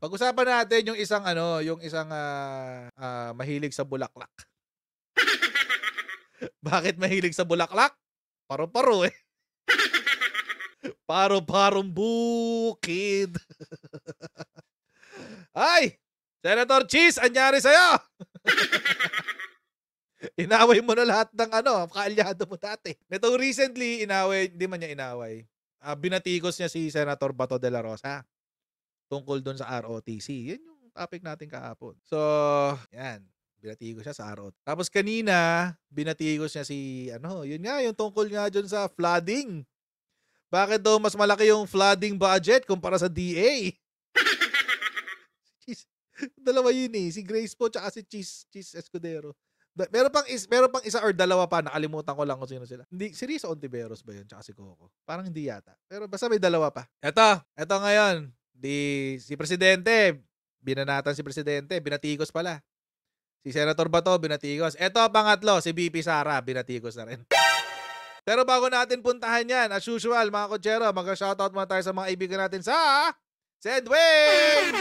Pag-usapan natin yung isang ano, yung isang ah, ah, mahilig sa bulaklak. Bakit mahilig sa bulaklak? Paro-paro eh. Paro-parong bukid. Ay! Senator Cheese, anyari sa'yo! inaway mo na lahat ng ano, kaalyado mo dati. Nito recently, inaway, hindi man niya inaway. Ah, binatikos niya si Senator Bato de la Rosa tungkol doon sa ROTC. Yan yung topic natin kahapon. So, yan. Binati ko siya sa ROTC. Tapos kanina, binati ko siya si, ano, yun nga, yung tungkol nga doon sa flooding. Bakit daw mas malaki yung flooding budget kumpara sa DA? Jeez. Dalawa yun eh. Si Grace po tsaka si Cheese, Cheese Escudero. Meron pang is meron pang isa or dalawa pa nakalimutan ko lang kung sino sila. Hindi si Risa Ontiveros ba 'yun tsaka si Coco? Parang hindi yata. Pero basta may dalawa pa. Eto, eto ngayon. Di, si Presidente, binanatan si Presidente, binatigos pala. Si Senator Bato, binatigos. Eto, pangatlo, si BP Sara, binatigos na rin. Pero bago natin puntahan yan, as usual, mga kutsero, mag-shoutout muna tayo sa mga ibigan natin sa Sendwave!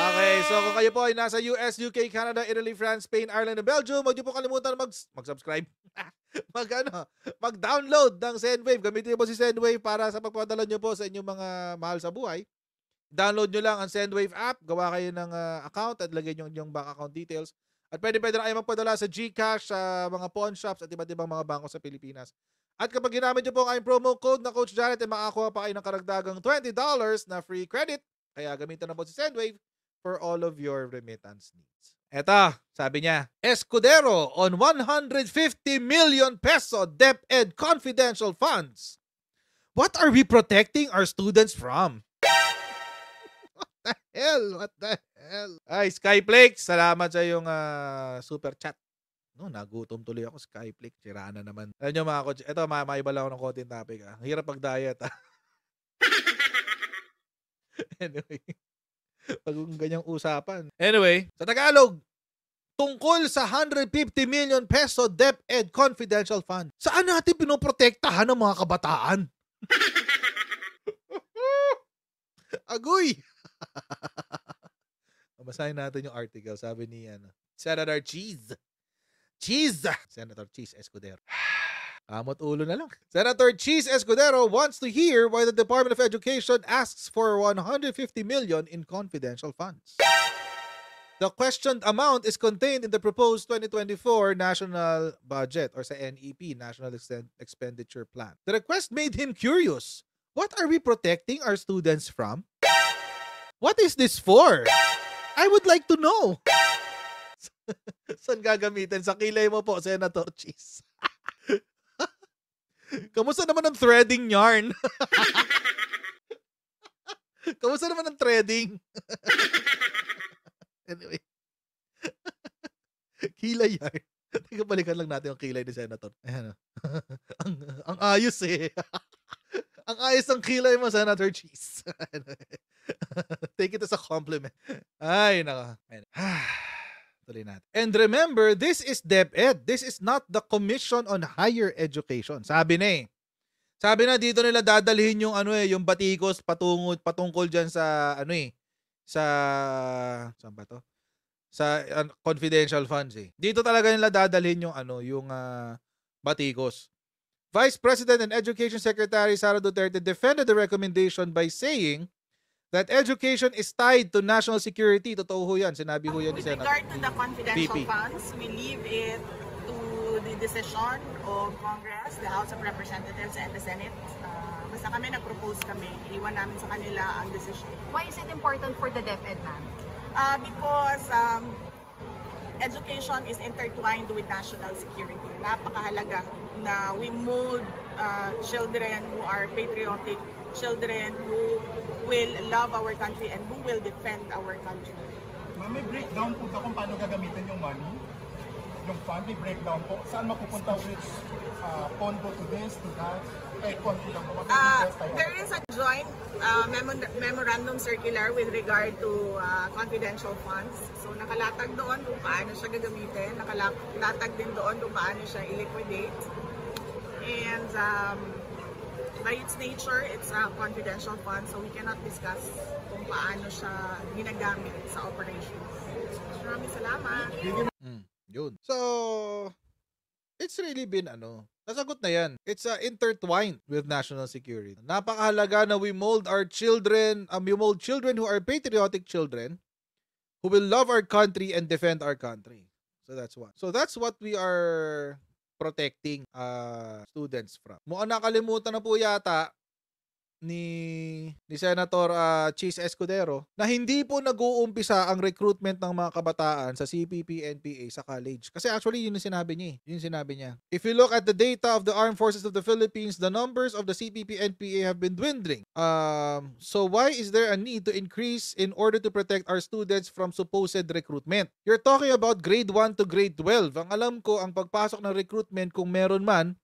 Okay, so kung kayo po ay nasa US, UK, Canada, Italy, France, Spain, Ireland, and Belgium, huwag niyo po kalimutan mag- mag-subscribe. mag ano, mag-download ng Sendwave. Gamitin niyo po si Sendwave para sa pagpadala niyo po sa inyong mga mahal sa buhay download nyo lang ang Sendwave app, gawa kayo ng uh, account at lagay nyo yung bank account details. At pwede pwede na kayo magpadala sa GCash, sa mga pawn shops at iba't ibang mga bangko sa Pilipinas. At kapag ginamit nyo po ang promo code na Coach Janet, ay makakuha pa kayo ng karagdagang $20 na free credit. Kaya gamitan na po si Sendwave for all of your remittance needs. Eto, sabi niya, Escudero on 150 million peso DepEd confidential funds. What are we protecting our students from? the hell? What the hell? Ay, Skyflakes, salamat sa iyong uh, super chat. No, nagutom tuloy ako, Skyflakes. Sira na naman. Alam nyo mga coach, eto, ma iba lang ako ng konting topic. Ah. Hirap pag-diet. Ah. anyway, pag ganyang usapan. Anyway, sa Tagalog, tungkol sa 150 million peso DepEd Confidential Fund. Saan natin pinoprotektahan ang mga kabataan? Agoy! Basahin natin yung article. Sabi ni ano, Senator Cheese. Cheese! Senator Cheese Escudero. Amot ulo na lang. Senator Cheese Escudero wants to hear why the Department of Education asks for 150 million in confidential funds. The questioned amount is contained in the proposed 2024 national budget or sa NEP, National Expenditure Plan. The request made him curious. What are we protecting our students from? What is this for? I would like to know. Saan gagamitin? Sa kilay mo po, Senator Cheese. Kamusta naman ang threading yarn? Kamusta naman ang threading? anyway. kilay yarn. Teka, balikan lang natin ang kilay ni Senator. Ayan, oh. ang, ang ayos eh. ang ayos ng kilay mo, Senator Cheese. anyway. Take it as a compliment. Ay, naka. Tuloy natin. And remember, this is DepEd. This is not the Commission on Higher Education. Sabi na eh. Sabi na dito nila dadalhin yung ano eh, yung batikos patungo patungkol diyan sa ano eh sa saan ba to? Sa uh, confidential funds eh. Dito talaga nila dadalhin yung ano, yung uh, batikos. Vice President and Education Secretary Sara Duterte defended the recommendation by saying that education is tied to national security. Totoo ho yan. Sinabi ho yan ni Senator. With regard to the confidential PP. funds, we leave it to the decision of Congress, the House of Representatives, and the Senate. Uh, basta kami nag-propose kami, iwan namin sa kanila ang decision. Why is it important for the DepEd, ma'am? Uh, because um, education is intertwined with national security. Napakahalaga na we mold uh, children who are patriotic children who will love our country and who will defend our country. Ma'am, may breakdown po ba kung paano gagamitin yung money? Yung fund, may breakdown po. Saan mapupunta which ah, uh, pondo to this, to that? Eh, konti ano lang po. Ah, uh, there is a joint uh, memo memorandum circular with regard to uh, confidential funds. So, nakalatag doon kung paano siya gagamitin. Nakalatag din doon kung paano siya i-liquidate. And, um, by its nature, it's a confidential fund so we cannot discuss kung paano siya ginagamit sa operations. Maraming salamat! Mm, yun. So, it's really been ano, Nasagot na yan. It's uh, intertwined with national security. Napakahalaga na we mold our children, um, we mold children who are patriotic children who will love our country and defend our country. So that's what. So that's what we are protecting uh, students from. Mukhang nakalimutan na po yata ni ni Senator uh, ah, Chis Escudero na hindi po nag-uumpisa ang recruitment ng mga kabataan sa CPP NPA sa college. Kasi actually yun yung sinabi niya, eh. yun yung sinabi niya. If you look at the data of the Armed Forces of the Philippines, the numbers of the CPP NPA have been dwindling. Um, so why is there a need to increase in order to protect our students from supposed recruitment? You're talking about grade 1 to grade 12. Ang alam ko ang pagpasok ng recruitment kung meron man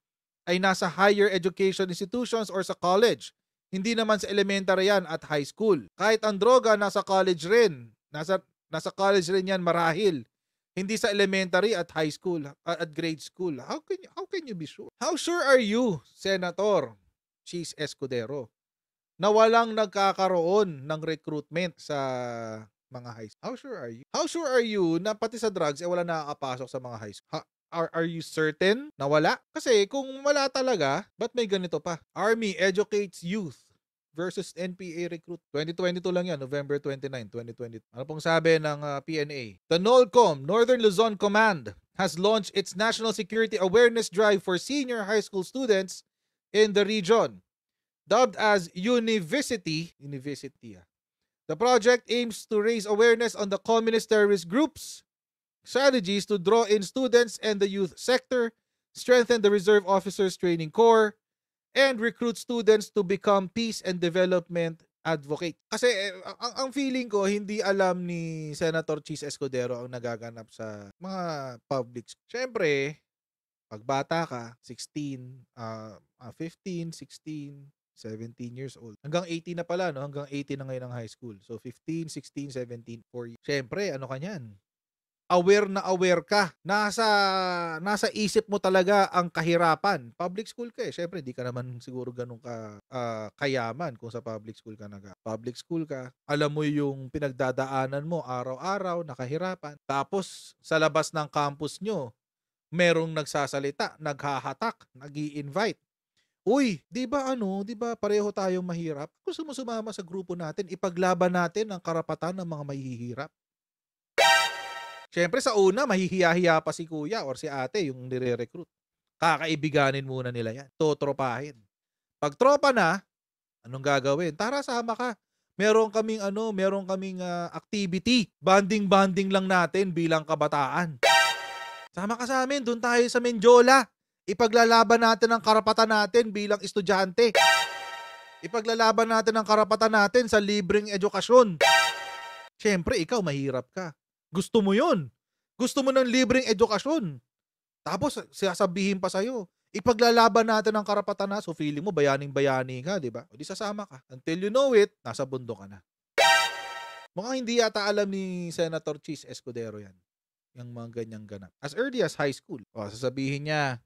ay nasa higher education institutions or sa college. Hindi naman sa elementary yan at high school. Kahit ang droga, nasa college rin. Nasa, nasa college rin yan marahil. Hindi sa elementary at high school, ah, at grade school. How can you, how can you be sure? How sure are you, Senator Cheese Escudero, na walang nagkakaroon ng recruitment sa mga high school? How sure are you? How sure are you na pati sa drugs, eh, wala na nakakapasok sa mga high school? Are, are you certain na wala? Kasi kung wala talaga, ba't may ganito pa? Army educates youth versus NPA recruit. 2022 lang yan, November 29, 2020. Ano pong sabi ng uh, ah, PNA? The NOLCOM, Northern Luzon Command, has launched its National Security Awareness Drive for senior high school students in the region. Dubbed as University, University ah. The project aims to raise awareness on the communist terrorist groups, strategies to draw in students and the youth sector, strengthen the Reserve Officers Training Corps, and recruit students to become peace and development advocate. Kasi eh, ang, ang feeling ko, hindi alam ni Senator Chis Escudero ang nagaganap sa mga public. Siyempre, pagbata ka, 16, uh, 15, 16, 17 years old. Hanggang 18 na pala, no? Hanggang 18 na ngayon ang high school. So, 15, 16, 17, 4 years. Siyempre, ano ka niyan? aware na aware ka. Nasa nasa isip mo talaga ang kahirapan. Public school ka eh. Syempre, hindi ka naman siguro ganun ka uh, kayaman kung sa public school ka naga. Public school ka, alam mo yung pinagdadaanan mo araw-araw, nakahirapan. Tapos sa labas ng campus nyo, merong nagsasalita, naghahatak, nagii invite Uy, 'di ba ano, 'di ba pareho tayong mahirap? Gusto mo sumama sa grupo natin, ipaglaban natin ang karapatan ng mga mahihirap. Siyempre sa una, mahihiya-hiya pa si kuya or si ate yung nire-recruit. Kakaibiganin muna nila yan. Totropahin. Pag tropa na, anong gagawin? Tara, sama ka. Meron kaming ano, meron kaming uh, activity. Banding-banding lang natin bilang kabataan. Sama ka sa amin, doon tayo sa Menjola. Ipaglalaban natin ang karapatan natin bilang estudyante. Ipaglalaban natin ang karapatan natin sa libreng edukasyon. Siyempre, ikaw mahirap ka. Gusto mo yun. Gusto mo ng libreng edukasyon. Tapos sasabihin pa sa'yo, ipaglalaban natin ang karapatan na. So feeling mo, bayaning-bayani ka, di ba? O di sasama ka. Until you know it, nasa bundok ka na. Mukhang hindi yata alam ni Senator Cheese Escudero yan. Yung mga ganyang ganap. As early as high school. O, sasabihin niya,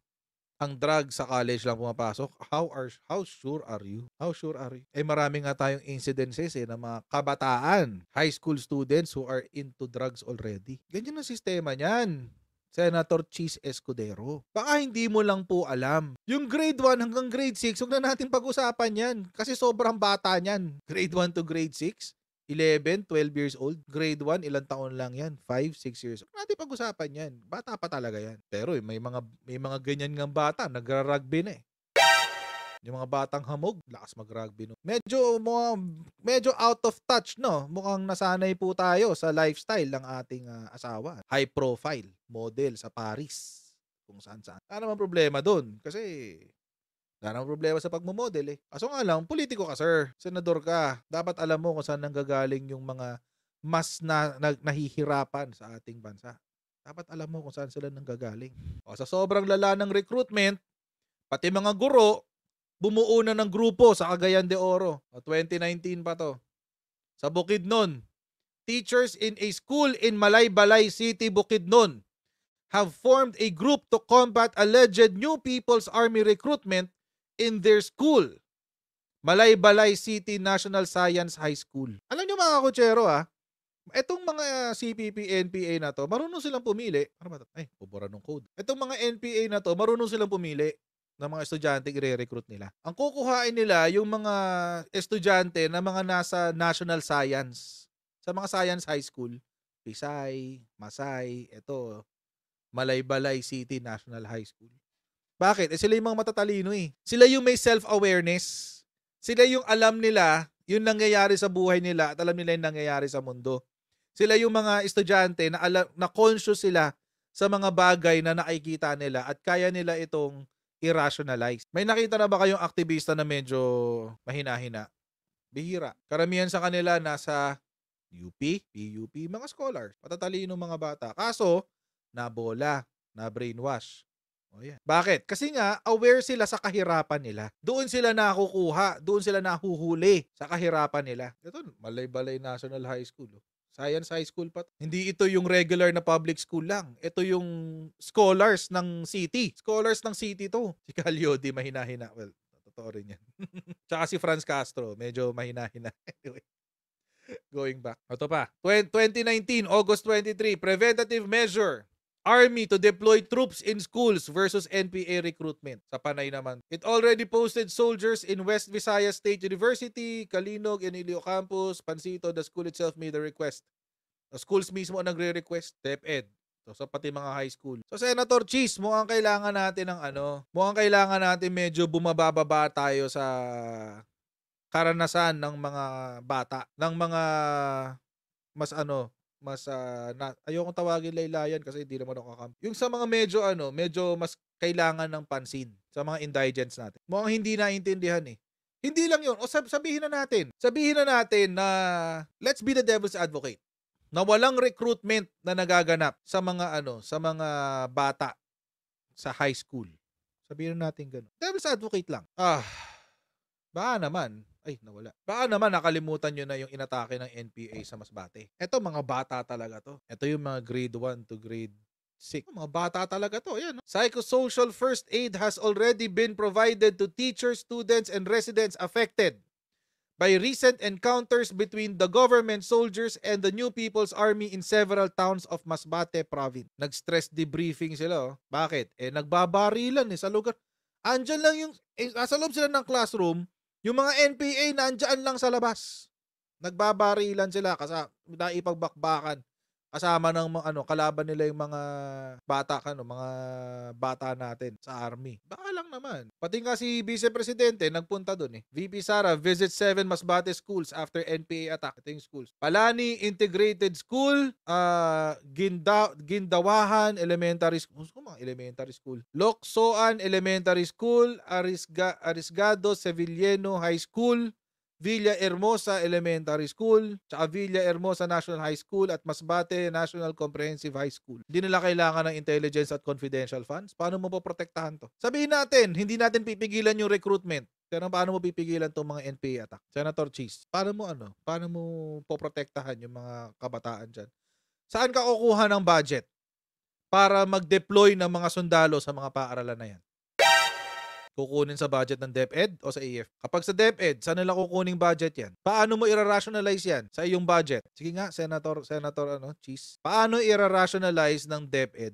ang drug sa college lang pumapasok, how are how sure are you? How sure are you? Eh marami nga tayong incidences eh ng mga kabataan, high school students who are into drugs already. Ganyan ang sistema niyan. Senator Cheese Escudero. Baka hindi mo lang po alam. Yung grade 1 hanggang grade 6, huwag na natin pag-usapan yan. Kasi sobrang bata niyan. Grade 1 to grade 6. 11, 12 years old, grade 1, ilang taon lang yan, 5, 6 years old. Natin pag-usapan yan, bata pa talaga yan. Pero eh, may mga may mga ganyan ngang bata, nagra-rugby na eh. Yung mga batang hamog, lakas mag-rugby. No? Medyo, mga, medyo out of touch, no? Mukhang nasanay po tayo sa lifestyle ng ating uh, asawa. High profile model sa Paris kung saan saan. Ano naman problema doon? Kasi wala namang problema sa pagmumodel eh. Aso nga lang, politiko ka sir, senador ka. Dapat alam mo kung saan nanggagaling yung mga mas na, na, nahihirapan sa ating bansa. Dapat alam mo kung saan sila nanggagaling. O, sa sobrang lala ng recruitment, pati mga guro, bumuo na ng grupo sa Cagayan de Oro. O, 2019 pa to. Sa Bukidnon, teachers in a school in Malaybalay City, Bukidnon have formed a group to combat alleged New People's Army recruitment in their school. Malaybalay City National Science High School. Alam niyo mga kutsero ha, ah, Etong mga CPP, NPA na to, marunong silang pumili. Ano ba to? Ay, pubura ng code. Etong mga NPA na to, marunong silang pumili ng mga estudyante i-recruit nila. Ang kukuhain nila yung mga estudyante na mga nasa national science, sa mga science high school, Pisay, Masay, ito, Malaybalay City National High School. Bakit? Eh sila yung mga matatalino eh. Sila yung may self-awareness. Sila yung alam nila yung nangyayari sa buhay nila at alam nila yung nangyayari sa mundo. Sila yung mga estudyante na alam, na conscious sila sa mga bagay na nakikita nila at kaya nila itong irrationalize. May nakita na ba kayong aktivista na medyo mahina-hina? Bihira. Karamihan sa kanila nasa UP, PUP, mga scholars, patatalino mga bata. Kaso, nabola, na brainwash Oh, yeah. Bakit? Kasi nga, aware sila sa kahirapan nila. Doon sila nakukuha. Doon sila nahuhuli sa kahirapan nila. Ito, Malaybalay National High School. Oh. Science High School pa. Hindi ito yung regular na public school lang. Ito yung scholars ng city. Scholars ng city to. Si Calio di mahina-hina. Well, totoo rin yan. Tsaka si Franz Castro, medyo mahina-hina. anyway going back. Ito pa. 2019, August 23, preventative measure Army to deploy troops in schools versus NPA recruitment. Sa panay naman. It already posted soldiers in West Visayas State University, Kalinog, Enilio Campus, Pansito. The school itself made a request. The schools mismo ang nagre-request. DepEd. So, sa so pati mga high school. So, Senator Cheese, mukhang kailangan natin ng ano, mukhang kailangan natin medyo bumabababa tayo sa karanasan ng mga bata, ng mga mas ano, mas uh, na, kong tawagin laylayan kasi hindi naman ako kakampi. Yung sa mga medyo ano, medyo mas kailangan ng pansin sa mga indigents natin. Mukhang hindi naintindihan eh. Hindi lang yun. O sab- sabihin na natin. Sabihin na natin na let's be the devil's advocate. Na walang recruitment na nagaganap sa mga ano, sa mga bata sa high school. Sabihin na natin ganun. Devil's advocate lang. Ah, baka naman ay, nawala. Baka naman nakalimutan nyo na yung inatake ng NPA sa Masbate. Ito, mga bata talaga to. Ito yung mga grade 1 to grade 6. Mga bata talaga to. Ayan. Psychosocial first aid has already been provided to teachers, students, and residents affected by recent encounters between the government soldiers and the New People's Army in several towns of Masbate province. Nag-stress debriefing sila. Oh. Bakit? Eh, nagbabarilan eh, sa lugar. Andiyan lang yung, eh, sa loob sila ng classroom, yung mga NPA nandyan lang sa labas. Nagbabarilan sila kasi naipagbakbakan kasama ng mga ano kalaban nila yung mga bata kano mga bata natin sa army baka lang naman pati nga si vice presidente nagpunta doon eh VP Sara visit 7 Masbate schools after NPA attack ito yung schools Palani Integrated School uh, Ginda Gindawahan Elementary School oh, mga elementary school Loksoan Elementary School Arisga Arisgado Sevilleno High School Villa Hermosa Elementary School, sa Villa Hermosa National High School at Masbate National Comprehensive High School. Hindi nila kailangan ng intelligence at confidential funds. Paano mo poprotektahan to? Sabihin natin, hindi natin pipigilan yung recruitment. Pero paano mo pipigilan tong mga NPA attack? Senator Cheese, paano mo ano? Paano mo poprotektahan yung mga kabataan diyan? Saan ka kukuha ng budget para mag-deploy ng mga sundalo sa mga paaralan na yan? kukunin sa budget ng DepEd o sa AF? E Kapag sa DepEd, saan nila kukunin budget yan? Paano mo irarationalize yan sa iyong budget? Sige nga, Senator, Senator, ano, cheese. Paano irarationalize ng DepEd?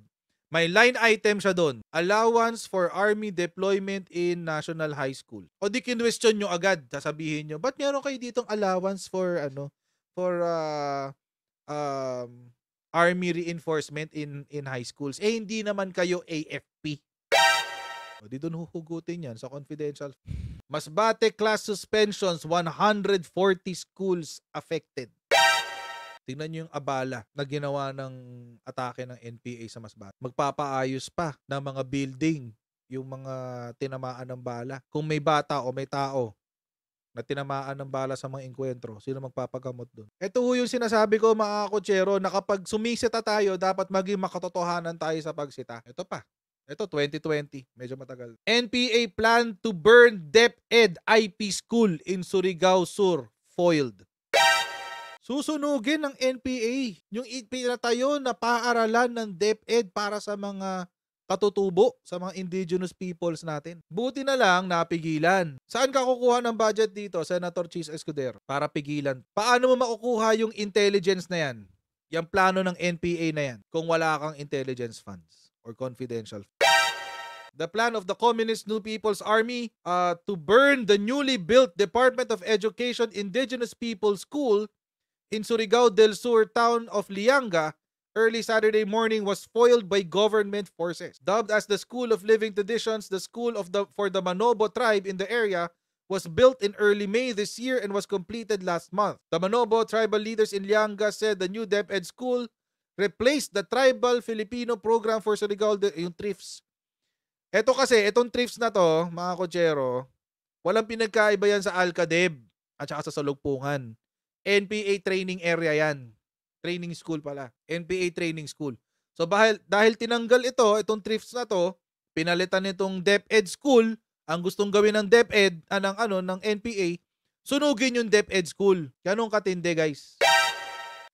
May line item siya doon. Allowance for Army Deployment in National High School. O di kinwestiyon nyo agad. Sasabihin nyo, ba't meron kayo ditong allowance for, ano, for, uh, um, Army reinforcement in in high schools. Eh hindi naman kayo AFP. O di doon huhugutin yan sa confidential. Masbate class suspensions, 140 schools affected. Tingnan nyo yung abala na ginawa ng atake ng NPA sa Masbate. Magpapaayos pa ng mga building yung mga tinamaan ng bala. Kung may bata o may tao na tinamaan ng bala sa mga inkwentro, sino magpapagamot doon? Ito ho yung sinasabi ko mga kotsero na kapag sumisita tayo, dapat maging makatotohanan tayo sa pagsita. Ito pa, ito, 2020. Medyo matagal. NPA plan to burn DepEd IP school in Surigao Sur foiled. Susunugin ng NPA yung pinatayo na paaralan ng DepEd para sa mga katutubo sa mga indigenous peoples natin. Buti na lang napigilan. Saan ka kukuha ng budget dito, Senator Cheese Escudero, para pigilan? Paano mo makukuha yung intelligence na yan? Yung plano ng NPA na yan kung wala kang intelligence funds or confidential. the plan of the Communist New People's Army uh, to burn the newly built Department of Education Indigenous People's School in Surigao del Sur town of Lianga early Saturday morning was foiled by government forces. Dubbed as the School of Living Traditions, the school of the for the Manobo tribe in the area was built in early May this year and was completed last month. The Manobo tribal leaders in Lianga said the new DepEd school replaced the tribal Filipino program for Surigao, the yung Eto kasi, itong trips na to, mga kochero, walang pinagkaiba yan sa Alcadeb at saka sa Salugpungan. NPA training area yan. Training school pala. NPA training school. So dahil, dahil tinanggal ito, itong trips na to, pinalitan nitong DepEd school, ang gustong gawin ng DepEd, anang ah, ano, ng NPA, sunugin yung DepEd school. Ganun katindi guys.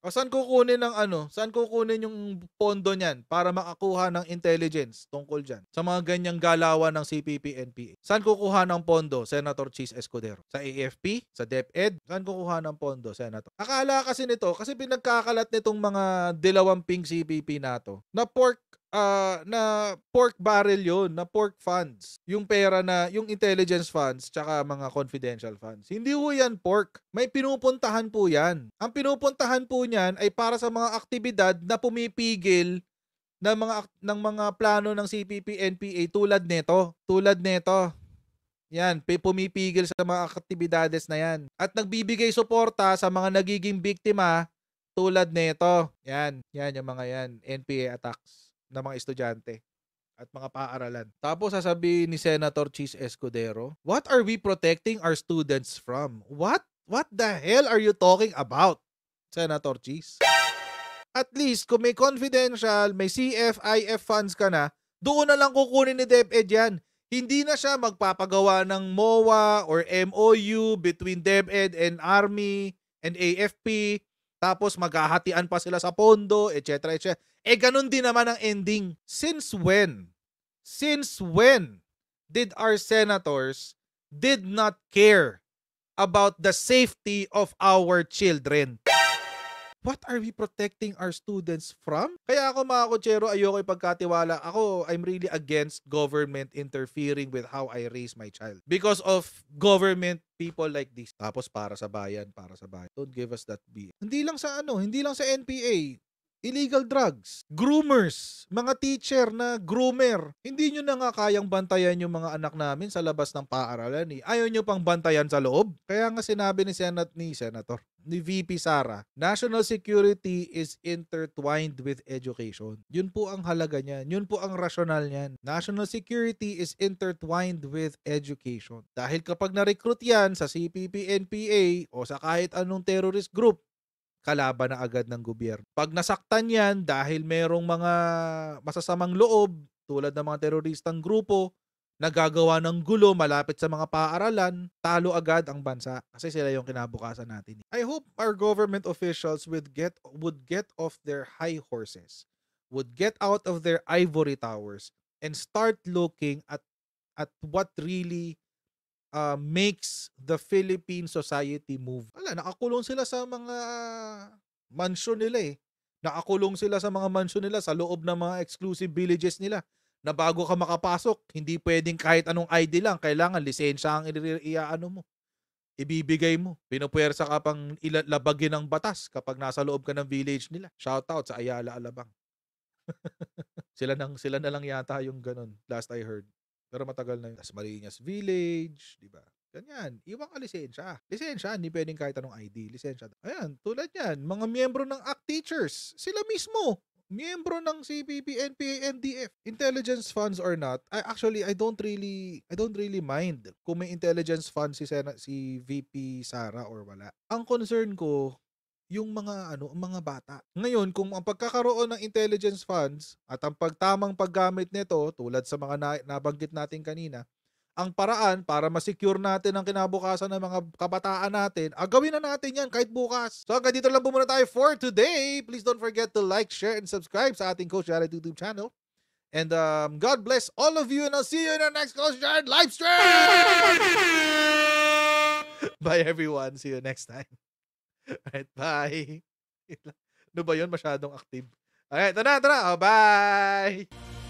O saan kukunin ng ano? Saan kukunin yung pondo niyan para makakuha ng intelligence tungkol diyan? Sa mga ganyang galawan ng CPP NPA. Saan kukuha ng pondo, Senator Cheese Escudero? Sa AFP, sa DepEd, saan kukuha ng pondo, Senator? Akala kasi nito kasi pinagkakalat nitong mga dilawang pink CPP na to na pork uh, na pork barrel yon na pork funds. Yung pera na, yung intelligence funds, tsaka mga confidential funds. Hindi po yan pork. May pinupuntahan po yan. Ang pinupuntahan po niyan ay para sa mga aktibidad na pumipigil ng mga ng mga plano ng CPP NPA tulad nito, tulad nito. Yan, pumipigil sa mga aktibidades na yan. At nagbibigay suporta sa mga nagiging biktima tulad nito. Yan, yan yung mga yan, NPA attacks ng mga estudyante at mga paaralan. Tapos sasabihin ni Senator Cheese Escudero, What are we protecting our students from? What? What the hell are you talking about, Senator Cheese? At least, kung may confidential, may CFIF funds ka na, doon na lang kukunin ni DepEd yan. Hindi na siya magpapagawa ng MOA or MOU between DepEd and Army and AFP. Tapos maghahatian pa sila sa pondo, etc. etc. Eh ganun din naman ang ending. Since when? Since when did our senators did not care about the safety of our children? What are we protecting our students from? Kaya ako mga kutsero, ayoko ipagkatiwala. Ako, I'm really against government interfering with how I raise my child. Because of government people like this. Tapos para sa bayan, para sa bayan. Don't give us that B. Hindi lang sa ano, hindi lang sa NPA illegal drugs, groomers, mga teacher na groomer. Hindi nyo na nga kayang bantayan yung mga anak namin sa labas ng paaralan. Eh. Ayaw nyo pang bantayan sa loob. Kaya nga sinabi ni Senat ni Senator ni VP Sara, national security is intertwined with education. Yun po ang halaga niyan. Yun po ang rasyonal niyan. National security is intertwined with education. Dahil kapag na-recruit yan sa CPP, NPA o sa kahit anong terrorist group, kalaban na agad ng gobyerno. Pag nasaktan yan dahil merong mga masasamang loob tulad ng mga teroristang grupo na gagawa ng gulo malapit sa mga paaralan, talo agad ang bansa kasi sila yung kinabukasan natin. I hope our government officials would get would get off their high horses, would get out of their ivory towers and start looking at at what really uh, makes the Philippine society move. Wala, nakakulong sila sa mga mansyon nila eh. Nakakulong sila sa mga mansyon nila sa loob ng mga exclusive villages nila na bago ka makapasok, hindi pwedeng kahit anong ID lang, kailangan lisensya ang iaano mo. Ibibigay mo. Pinupuwersa ka pang labagin ng batas kapag nasa loob ka ng village nila. Shout out sa Ayala Alabang. sila nang sila na lang yata yung ganun last I heard. Pero matagal na sa Tapos Marinas Village, di ba? Ganyan. Iwang ka lisensya. Lisensya, hindi pwedeng kahit anong ID. Lisensya. Ayan, tulad yan. Mga miyembro ng ACT teachers, sila mismo. Miyembro ng CPP, NPA, NDF. Intelligence funds or not, I actually, I don't really, I don't really mind kung may intelligence fund si, Sena, si VP Sara or wala. Ang concern ko, yung mga ano, mga bata. Ngayon, kung ang pagkakaroon ng intelligence funds at ang pagtamang paggamit nito tulad sa mga na, nabanggit natin kanina, ang paraan para ma-secure natin ang kinabukasan ng mga kabataan natin, ah, gawin na natin yan kahit bukas. So hanggang dito lang po muna tayo for today. Please don't forget to like, share, and subscribe sa ating Coach Jared YouTube channel. And um, God bless all of you and I'll see you in our next Coach Jared live stream! Bye everyone. See you next time. Alright, bye. Ano ba yun? Masyadong active. Alright, ito na, ito na. Oh, bye!